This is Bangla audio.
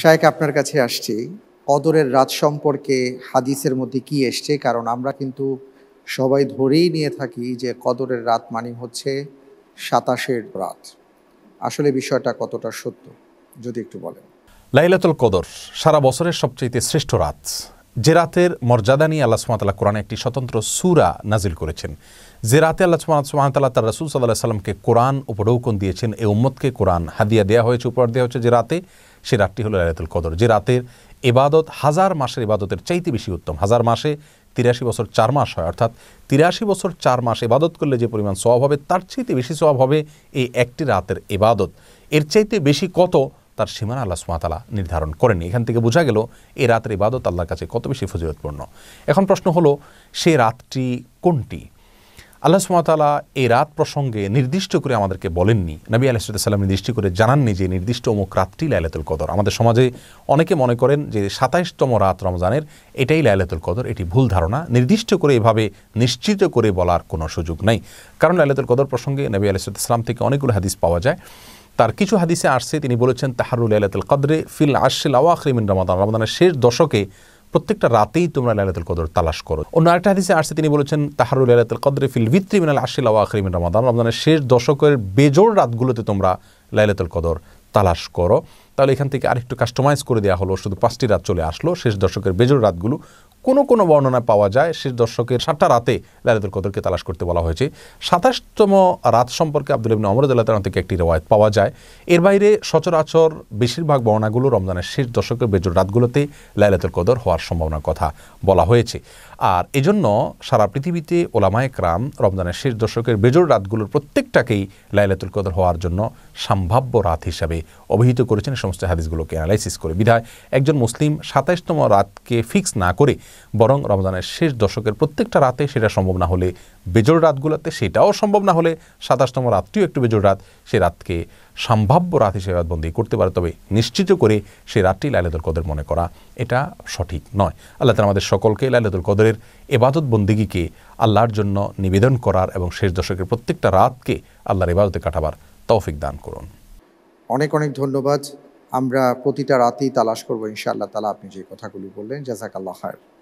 শায়েক আপনার কাছে আসছি কদরের রাত সম্পর্কে হাদিসের মধ্যে কি এসছে কারণ আমরা কিন্তু সবাই ধরেই নিয়ে থাকি যে কদরের রাত মানে হচ্ছে সাতাশের রাত আসলে বিষয়টা কতটা সত্য যদি একটু বলেন লাইলাতুল কদর সারা বছরের সবচেয়ে শ্রেষ্ঠ রাত যে রাতের মর্যাদা নিয়ে আল্লাহ সুমাতাল্লাহ কোরআনে একটি স্বতন্ত্র সুরা নাজিল করেছেন যে রাতে আল্লাহ সুমাতাল্লাহ তার রাসুল সাল্লাহ সাল্লামকে কোরআন উপরৌকন দিয়েছেন এ উম্মতকে কোরআন হাদিয়া দেওয়া হয়েছে উপহার দেওয়া হয়েছে যে রাতে সে রাতটি হলো আলাতুল কদর যে রাতের এবাদত হাজার মাসের এবাদতের চাইতে বেশি উত্তম হাজার মাসে তিরাশি বছর চার মাস হয় অর্থাৎ তিরাশি বছর চার মাস এবাদত করলে যে পরিমাণ স্বভাব হবে তার চাইতে বেশি স্বভাব হবে এই একটি রাতের এবাদত এর চাইতে বেশি কত তার সীমানা আল্লাহ সুমাতালা নির্ধারণ করেনি এখান থেকে বোঝা গেল এই রাতের ইবাদত আল্লাহর কাছে কত বেশি ফজিরতপূর্ণ এখন প্রশ্ন হলো সে রাতটি কোনটি আল্লাহ সুমাতালা এই রাত প্রসঙ্গে নির্দিষ্ট করে আমাদেরকে বলেননি নবী আলাইসাল্লাম নির্দিষ্ট করে জানাননি যে নির্দিষ্ট অমুক রাতটি লাইলাতুল কদর আমাদের সমাজে অনেকে মনে করেন যে সাতাইশতম রাত রমজানের এটাই লাইলাতুল কদর এটি ভুল ধারণা নির্দিষ্ট করে এভাবে নিশ্চিত করে বলার কোনো সুযোগ নেই কারণ লাইলাতুল কদর প্রসঙ্গে নবী আলাইসাল্লাম থেকে অনেকগুলো হাদিস পাওয়া যায় তার কিছু হাদিসে আসছে তিনি বলেছেন তাহারুল লাইলাতুল কদরে ফিল আশিল আওয়াখরিমিন রমাদান রমাদানের শেষ দশকে প্রত্যেকটা রাতেই তোমরা লাইলাতুল কদর তালাশ করো অন্য আরেকটা হাদিসে আসছে তিনি বলেছেন তাহারুল লাইলাতুল কদরে ফিল ভিত্রি মিনাল আশিল আওয়াখরিমিন রমাদান রমাদানের শেষ দশকের বেজোর রাতগুলোতে তোমরা লাইলাতুল কদর তালাশ করো তাহলে এখান থেকে আরেকটু কাস্টমাইজ করে দেওয়া হলো শুধু পাঁচটি রাত চলে আসলো শেষ দশকের বেজোর রাতগুলো কোনো কোনো বর্ণনা পাওয়া যায় শেষ দর্শকের সাতটা রাতে লালিদুল কদরকে তালাশ করতে বলা হয়েছে সাতাশতম রাত সম্পর্কে আব্দুল ইবিন অমরদুল্লাহ থেকে একটি রেওয়ায়ত পাওয়া যায় এর বাইরে সচরাচর বেশিরভাগ বর্ণাগুলো রমজানের শেষ দশকের বেজোর রাতগুলোতে লাইলাতুল কদর হওয়ার সম্ভাবনার কথা বলা হয়েছে আর এজন্য সারা পৃথিবীতে ওলামায়ক রাম রমজানের শেষ দর্শকের বেজোর রাতগুলোর প্রত্যেকটাকেই লাইলাতুল কদর হওয়ার জন্য সম্ভাব্য রাত হিসাবে অভিহিত করেছেন সমস্ত হাদিসগুলোকে অ্যানালাইসিস করে বিধায় একজন মুসলিম সাতাইশতম রাতকে ফিক্স না করে বরং রমজানের শেষ দশকের প্রত্যেকটা রাতে সেটা সম্ভব না হলে বেজোড় রাতগুলোতে সেটাও সম্ভব না হলে সাতাশতম রাতটিও একটু বেজোড় রাত সে রাতকে সম্ভাব্য রাত হিসেবে রাতবন্দি করতে পারে তবে নিশ্চিত করে সে রাতটি লাইলাতুল কদর মনে করা এটা সঠিক নয় আল্লাহ তালা আমাদের সকলকে লাইলাতুল কদরের এবাদত বন্দিগিকে আল্লাহর জন্য নিবেদন করার এবং শেষ দশকের প্রত্যেকটা রাতকে আল্লাহর এবাদতে কাটাবার তৌফিক দান করুন অনেক অনেক ধন্যবাদ আমরা প্রতিটা রাতেই তালাশ করবো ইনশাআল্লাহ তালা আপনি যে কথাগুলি বললেন জাজাক আল্লাহ